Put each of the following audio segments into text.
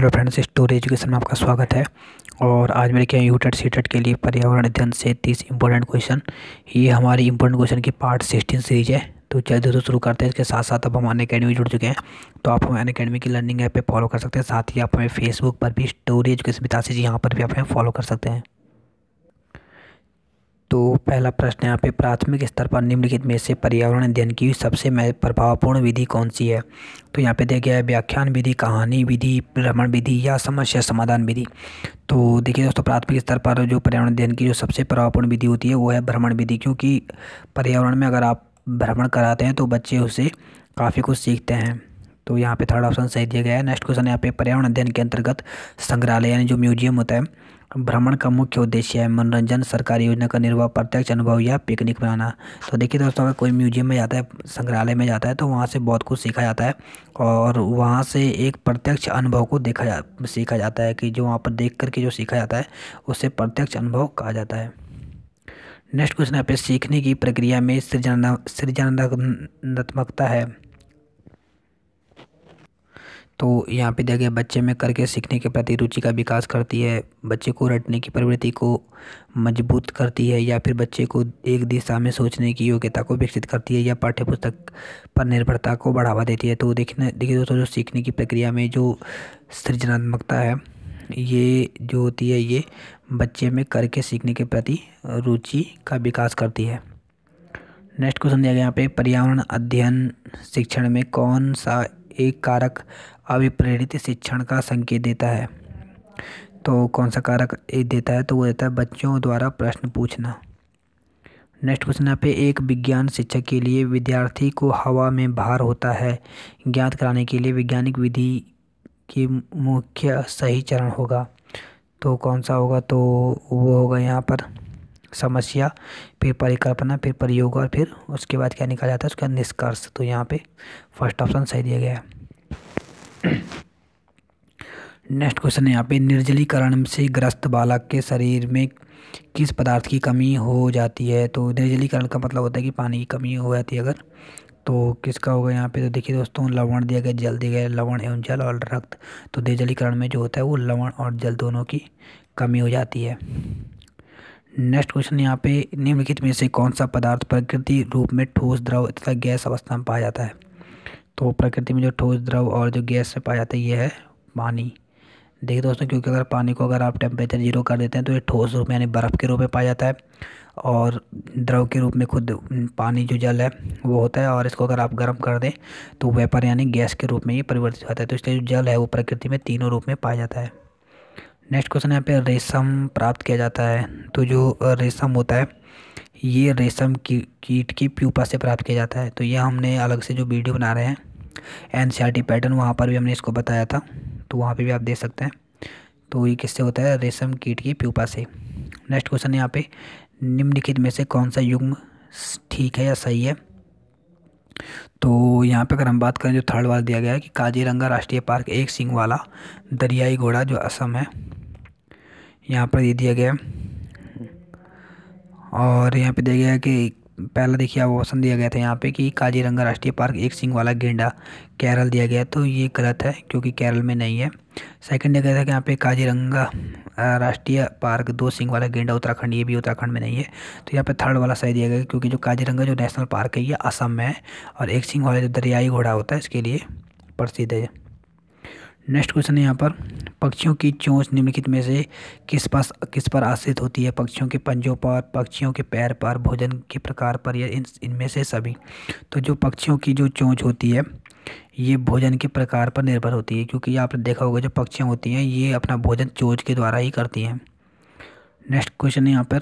hello friends story education में आपका स्वागत है और आज मेरे क्या यू सी टेट के लिए पर्यावरण अध्ययन से तीस इंपॉर्टेंट क्वेश्चन ये हमारी इंपॉर्टेंट क्वेश्चन की पार्ट सिक्सटीन सीरीज है तो चलिए दोस्तों शुरू करते हैं इसके साथ साथ अब हम अन अकेडमी जुड़ चुके हैं तो आप हमें अन अकेडमी की लर्निंग ऐप पर फॉलो कर सकते हैं साथ ही आप हमें फेसबुक पर भी स्टोरी एजुकेशन बितासी जी यहाँ पर भी आप हमें फॉलो कर सकते हैं तो पहला प्रश्न यहाँ पे प्राथमिक स्तर पर निम्नलिखित में से पर्यावरण अध्ययन की सबसे प्रभावपूर्ण विधि कौन सी है तो यहाँ पे दिया गया है व्याख्यान विधि कहानी विधि भ्रमण विधि या समस्या समाधान विधि तो देखिए दोस्तों प्राथमिक स्तर पर जो पर्यावरण अध्ययन की जो सबसे प्रभावपूर्ण विधि होती है वो है भ्रमण विधि क्योंकि पर्यावरण में अगर आप भ्रमण कराते हैं तो बच्चे उसे काफ़ी कुछ सीखते हैं तो यहाँ पे थर्ड ऑप्शन सही दिया गया है नेक्स्ट क्वेश्चन यहाँ पे पर्यावरण अध्ययन के अंतर्गत संग्रहालय यानी जो म्यूजियम होता है भ्रमण का मुख्य उद्देश्य है मनोरंजन सरकारी योजना का निर्वाह प्रत्यक्ष अनुभव या पिकनिक बनाना तो देखिए दोस्तों अगर कोई म्यूजियम में जाता है संग्रहालय में जाता है तो वहाँ से बहुत कुछ सीखा जाता है और वहाँ से एक प्रत्यक्ष अनुभव को देखा जा सीखा जाता है कि जो वहाँ पर देख करके जो सीखा जाता है उसे प्रत्यक्ष अनुभव कहा जाता है नेक्स्ट क्वेश्चन है पे सीखने की प्रक्रिया में सृजन सृजनात्मकता है तो यहाँ पे दिया गया बच्चे में करके सीखने के प्रति रुचि का विकास करती है बच्चे को रटने की प्रवृत्ति को मजबूत करती है या फिर बच्चे को एक दिशा में सोचने की योग्यता को विकसित करती है या पाठ्य पुस्तक पर निर्भरता को बढ़ावा देती है तो देखने देखिए दोस्तों जो सीखने की प्रक्रिया में जो सृजनात्मकता है ये जो होती है ये बच्चे में करके सीखने के प्रति रुचि का विकास करती है नेक्स्ट क्वेश्चन दिया गया यहाँ पे पर्यावरण अध्ययन शिक्षण में कौन सा एक कारक अभिप्रेरित शिक्षण का संकेत देता है तो कौन सा कारक देता है तो वो देता है बच्चों द्वारा प्रश्न पूछना नेक्स्ट क्वेश्चन यहाँ पे एक विज्ञान शिक्षक के लिए विद्यार्थी को हवा में भार होता है ज्ञात कराने के लिए वैज्ञानिक विधि की मुख्य सही चरण होगा तो कौन सा होगा तो वो होगा यहाँ पर समस्या फिर परिकल्पना फिर प्रयोग और फिर उसके बाद क्या निकाला जाता है उसका निष्कर्ष तो यहाँ पे फर्स्ट ऑप्शन सही दिया गया है नेक्स्ट क्वेश्चन है यहाँ पे निर्जलीकरण से ग्रस्त बालक के शरीर में किस पदार्थ की कमी हो जाती है तो निर्जलीकरण का मतलब होता है कि पानी की कमी हो जाती है अगर तो किसका होगा यहाँ पे तो देखिए दोस्तों लवण दिया गया जल दिया गया लवण एवं जल और रक्त तो निर्जलीकरण में जो होता है वो लवण और जल दोनों की कमी हो जाती है नेक्स्ट क्वेश्चन यहाँ पे निम्नलिखित में से कौन सा पदार्थ प्रकृति रूप में ठोस द्रव तथा गैस अवस्था में पाया जाता है तो प्रकृति में जो ठोस द्रव और जो गैस में पाया जाता है ये है पानी देखिए दोस्तों क्योंकि अगर पानी को अगर आप टेम्परेचर जीरो कर देते हैं तो ये ठोस रूप में यानी बर्फ़ के रूप में पाया जाता है और द्रव के रूप में खुद पानी जो जल है वो होता है और इसको अगर आप गर्म कर दें तो वेपर यानी गैस के रूप में ये परिवर्तित होता है तो इसलिए जो जल है वो प्रकृति में तीनों रूप में पाया जाता है नेक्स्ट क्वेश्चन यहाँ पे रेशम प्राप्त किया जाता है तो जो रेशम होता है ये रेशम की कीट की प्यूपा से प्राप्त किया जाता है तो यह हमने अलग से जो वीडियो बना रहे हैं एन पैटर्न e वहाँ पर भी हमने इसको बताया था तो वहाँ पे भी आप दे सकते हैं तो ये किससे होता है रेशम कीट की प्यूपा से नेक्स्ट क्वेश्चन यहाँ पे निम्नलिखित में से कौन सा युग्म ठीक है या सही है तो यहाँ पे अगर हम बात करें जो थर्ड वाला दिया गया है कि काजीरंगा राष्ट्रीय पार्क एक सिंह वाला दरियाई घोड़ा जो असम है यहाँ पर ये दिया गया है और यहाँ पे दिया गया है कि पहला देखिए आप ऑप्शन दिया गया था यहाँ पे कि काजीरंगा राष्ट्रीय पार्क एक सिंह वाला गेंडा केरल दिया गया तो ये गलत है क्योंकि केरल में नहीं है सेकंड दिया गया था कि यहाँ पे काजीरंगा राष्ट्रीय पार्क दो सिंह वाला गेंडा उत्तराखंड ये भी उत्तराखंड में नहीं है तो यहाँ पे थर्ड वाला सही दिया गया क्योंकि जो काजीरंगा जो नेशनल पार्क है ये असम में है और एक सिंह वाला जो दरियाई घोड़ा होता है इसके लिए प्रसिद्ध है नेक्स्ट क्वेश्चन है यहाँ पर पक्षियों की चोंच निम्नलिखित में से किस पास किस पर आश्रित होती है पक्षियों के पंजों पर पक्षियों के पैर पर भोजन के प्रकार पर या इन इनमें से सभी तो जो पक्षियों की जो चोंच होती है ये भोजन के प्रकार पर निर्भर होती है क्योंकि आपने देखा होगा जो पक्षियाँ होती हैं ये अपना भोजन चोंच के द्वारा ही करती हैं नेक्स्ट क्वेश्चन है यहाँ पर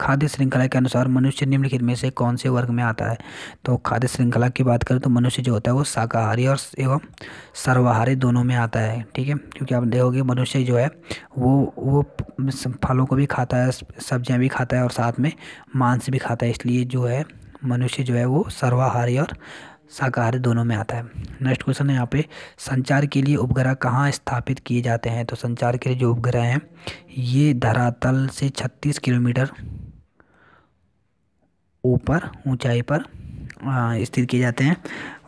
खाद्य श्रृंखला के अनुसार मनुष्य निम्नलिखित में से कौन से वर्ग में आता है तो खाद्य श्रृंखला की बात करें तो मनुष्य जो होता है वो शाकाहारी और एवं सर्वाहारी दोनों में आता है ठीक है क्योंकि आप देखोगे मनुष्य जो है वो वो फलों को भी खाता है सब्जियां भी खाता है और साथ में मांस भी खाता है इसलिए जो है मनुष्य जो है वो सर्वाहारी और शाकाहारी दोनों में आता है नेक्स्ट क्वेश्चन है यहाँ पे संचार के लिए उपग्रह कहाँ स्थापित किए जाते हैं तो संचार के लिए जो उपग्रह हैं ये धरातल से छत्तीस किलोमीटर ऊपर ऊंचाई पर स्थित किए जाते हैं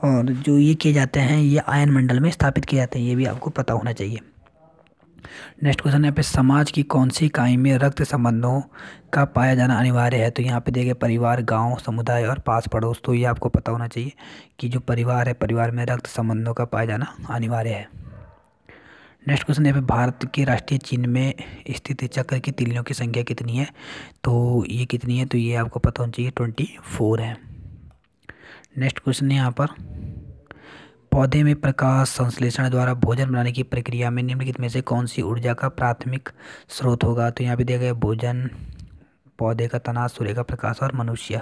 और जो ये किए जाते हैं ये आयन मंडल में स्थापित किए जाते हैं ये भी आपको पता होना चाहिए नेक्स्ट क्वेश्चन यहाँ पे समाज की कौन सी इकाई में रक्त संबंधों का पाया जाना अनिवार्य है तो यहाँ पे देखिए परिवार गांव समुदाय और पास पड़ोस तो ये आपको पता होना चाहिए कि जो परिवार है परिवार में रक्त संबंधों का पाया जाना अनिवार्य है नेक्स्ट क्वेश्चन यहाँ पे भारत के राष्ट्रीय चिन्ह में स्थित चक्र की तिलियों की संख्या कितनी है तो ये कितनी है तो ये आपको पता होना चाहिए ट्वेंटी फोर है नेक्स्ट क्वेश्चन यहाँ पर पौधे में प्रकाश संश्लेषण द्वारा भोजन बनाने की प्रक्रिया में निम्नलिखित में से कौन सी ऊर्जा का प्राथमिक स्रोत होगा तो यहाँ पे दिया गया भोजन पौधे का तना सूर्य का प्रकाश और मनुष्य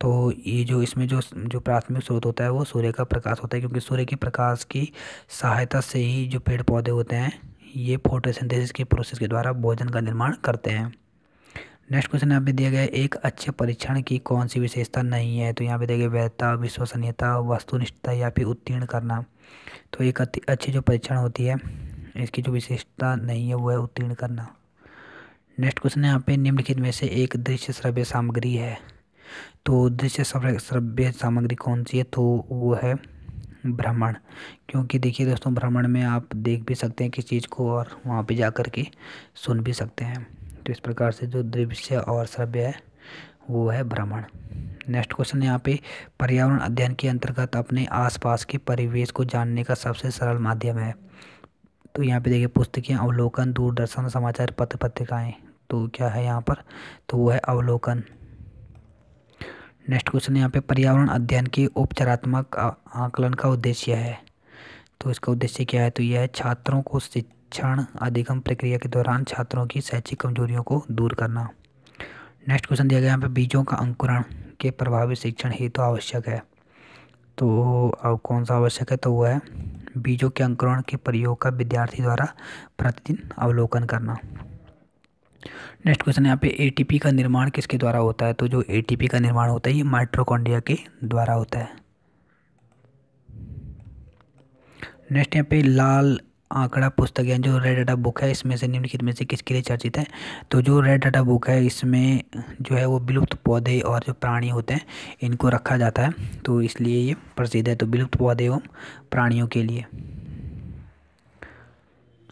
तो ये जो इसमें जो जो प्राथमिक स्रोत होता है वो सूर्य का प्रकाश होता है क्योंकि सूर्य के प्रकाश की सहायता से ही जो पेड़ पौधे होते हैं ये फोटोसिंथेसिस के प्रोसेस के द्वारा भोजन का निर्माण करते हैं नेक्स्ट क्वेश्चन यहाँ पे दिया गया है एक अच्छे परीक्षण की कौन सी विशेषता नहीं है तो यहाँ पे देखिए वैधता विश्वसनीयता वस्तुनिष्ठता या फिर उत्तीर्ण करना तो एक अच्छी जो परीक्षण होती है इसकी जो विशेषता नहीं है वो है उत्तीर्ण करना नेक्स्ट क्वेश्चन यहाँ पे निम्नलिखित में से एक दृश्य श्रव्य सामग्री है तो दृश्य श्रव्य सामग्री कौन सी है तो वो है भ्रमण क्योंकि देखिए दोस्तों भ्रमण में आप देख भी सकते हैं किस चीज़ को और वहाँ पे जा कर के सुन भी सकते हैं तो इस प्रकार से जो दृश्य और श्रव्य है वो है भ्रमण नेक्स्ट क्वेश्चन यहाँ पे पर्यावरण अध्ययन के अंतर्गत अपने आसपास के परिवेश को जानने का सबसे सरल माध्यम है तो यहाँ पे देखिए पुस्तकें अवलोकन दूरदर्शन समाचार पत्र पत्रिकाएँ तो क्या है यहाँ पर तो वो है अवलोकन नेक्स्ट क्वेश्चन यहाँ पे पर्यावरण अध्ययन के उपचारात्मक आकलन का उद्देश्य है तो इसका उद्देश्य क्या है तो यह है छात्रों को शिक्षण अधिगम प्रक्रिया के दौरान छात्रों की शैक्षिक कमजोरियों को दूर करना नेक्स्ट क्वेश्चन दिया गया यहाँ पे बीजों का अंकुरण के प्रभावी शिक्षण हेतु तो आवश्यक है तो अब कौन सा आवश्यक है तो वह है बीजों के अंकुरण के प्रयोग का विद्यार्थी द्वारा प्रतिदिन अवलोकन करना नेक्स्ट क्वेश्चन यहाँ पे एटीपी का निर्माण किसके द्वारा होता है तो जो एटीपी का निर्माण होता है ये माइट्रोकॉन्डिया के द्वारा होता है नेक्स्ट यहाँ पे लाल आंकड़ा पुस्तक या जो रेड डाटा बुक है इसमें से निम्नलिखित में से किसके लिए चर्चित है तो जो रेड डाटा बुक है इसमें जो है वो विलुप्त पौधे और जो प्राणी होते हैं इनको रखा जाता है तो इसलिए ये प्रसिद्ध है तो विलुप्त पौधे एवं प्राणियों के लिए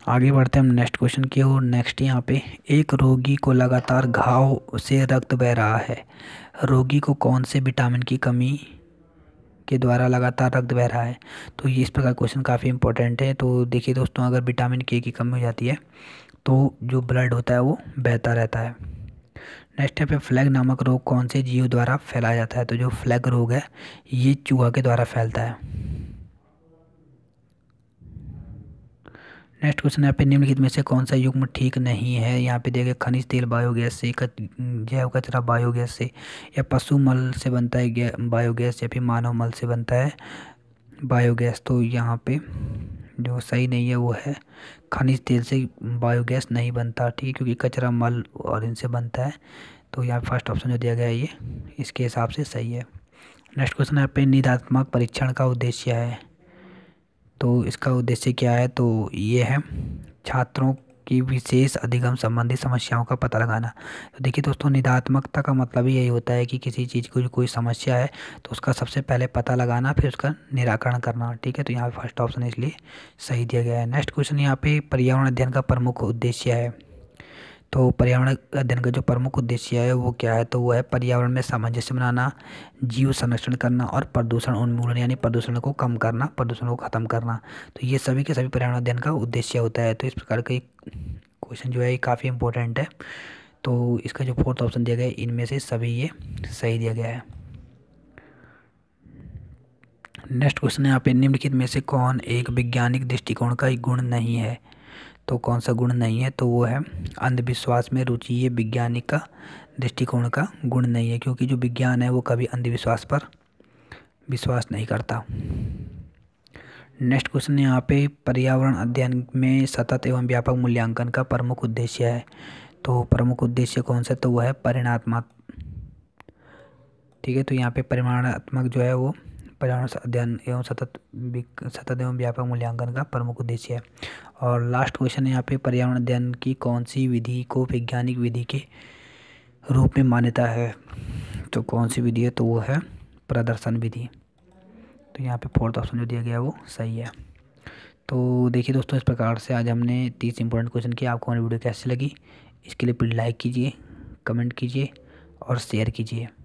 आगे बढ़ते हैं हम नेक्स्ट क्वेश्चन की ओर नेक्स्ट यहाँ पे एक रोगी को लगातार घाव से रक्त बह रहा है रोगी को कौन से विटामिन की कमी के द्वारा लगातार रक्त बह रहा है तो ये इस प्रकार क्वेश्चन काफ़ी इंपॉर्टेंट है तो देखिए दोस्तों अगर विटामिन के की कमी हो जाती है तो जो ब्लड होता है वो बहता रहता है नेक्स्ट है फ्लैग नामक रोग कौन से जीव द्वारा फैलाया जाता है तो जो फ्लैग रोग है ये चूहा के द्वारा फैलता है नेक्स्ट क्वेश्चन यहाँ पे निम्नलिखित में से कौन सा युग्म ठीक नहीं है यहाँ पे देखिए खनिज तेल बायोगैस से जैव कचरा बायोगैस से या पशु मल से बनता है बायोगैस या फिर मानव मल से बनता है बायोगैस तो यहाँ पे जो सही नहीं है वो है खनिज तेल से बायोगैस नहीं बनता ठीक है क्योंकि कचरा मल और इनसे बनता है तो यहाँ फर्स्ट ऑप्शन जो दिया गया है ये इसके हिसाब से सही है नेक्स्ट क्वेश्चन है पे निदात्मक परीक्षण का उद्देश्य है तो इसका उद्देश्य क्या है तो ये है छात्रों की विशेष अधिगम संबंधी समस्याओं का पता लगाना तो देखिए दोस्तों निदात्मकता का मतलब ही यही होता है कि किसी चीज़ को कोई समस्या है तो उसका सबसे पहले पता लगाना फिर उसका निराकरण करना ठीक है तो यहाँ पे फर्स्ट ऑप्शन इसलिए सही दिया गया है नेक्स्ट क्वेश्चन यहाँ पे पर्यावरण अध्ययन का प्रमुख उद्देश्य है तो पर्यावरण अध्ययन का जो प्रमुख उद्देश्य है वो क्या है तो वो है पर्यावरण में सामंजस्य बनाना जीव संरक्षण करना और प्रदूषण उन्मूलन यानी प्रदूषण को कम करना प्रदूषण को ख़त्म करना तो ये सभी के सभी पर्यावरण अध्ययन का उद्देश्य होता है तो इस प्रकार का क्वेश्चन जो है ये काफ़ी इंपॉर्टेंट है तो इसका जो फोर्थ ऑप्शन दिया गया है इनमें से सभी ये सही दिया गया है नेक्स्ट क्वेश्चन है यहाँ पे निम्नलिखित में से कौन एक वैज्ञानिक दृष्टिकोण का एक गुण नहीं है तो कौन सा गुण नहीं है तो वो है अंधविश्वास में रुचि ये वैज्ञानिक का दृष्टिकोण का गुण नहीं है क्योंकि जो विज्ञान है वो कभी अंधविश्वास पर विश्वास नहीं करता नेक्स्ट क्वेश्चन यहाँ पे पर्यावरण अध्ययन में सतत एवं व्यापक मूल्यांकन का प्रमुख उद्देश्य है तो प्रमुख उद्देश्य कौन सा तो वह है परिणात्मक ठीक है तो यहाँ पे परिमाणात्मक जो है वो पर्यावरण अध्ययन एवं सतत सतत एवं व्यापक मूल्यांकन का प्रमुख उद्देश्य है और लास्ट क्वेश्चन है यहाँ पे पर्यावरण अध्ययन की कौन सी विधि को वैज्ञानिक विधि के रूप में मान्यता है तो कौन सी विधि है तो वो है प्रदर्शन विधि तो यहाँ पे फोर्थ ऑप्शन जो दिया गया वो सही है तो देखिए दोस्तों इस प्रकार से आज हमने तीस इंपॉर्टेंट क्वेश्चन किया आपको हमारी वीडियो कैसी लगी इसके लिए प्लीज़ लाइक कीजिए कमेंट कीजिए और शेयर कीजिए